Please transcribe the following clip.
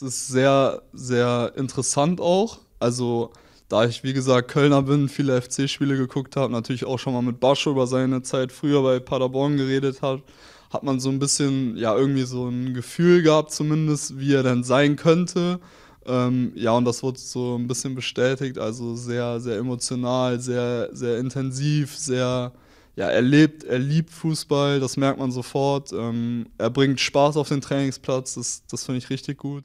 Es ist sehr, sehr interessant auch. Also, da ich, wie gesagt, Kölner bin, viele FC-Spiele geguckt habe, natürlich auch schon mal mit Bascho über seine Zeit früher bei Paderborn geredet habe, hat man so ein bisschen, ja, irgendwie so ein Gefühl gehabt, zumindest, wie er denn sein könnte. Ähm, ja, und das wurde so ein bisschen bestätigt, also sehr, sehr emotional, sehr, sehr intensiv, sehr, ja, er lebt, er liebt Fußball, das merkt man sofort. Ähm, er bringt Spaß auf den Trainingsplatz, das, das finde ich richtig gut.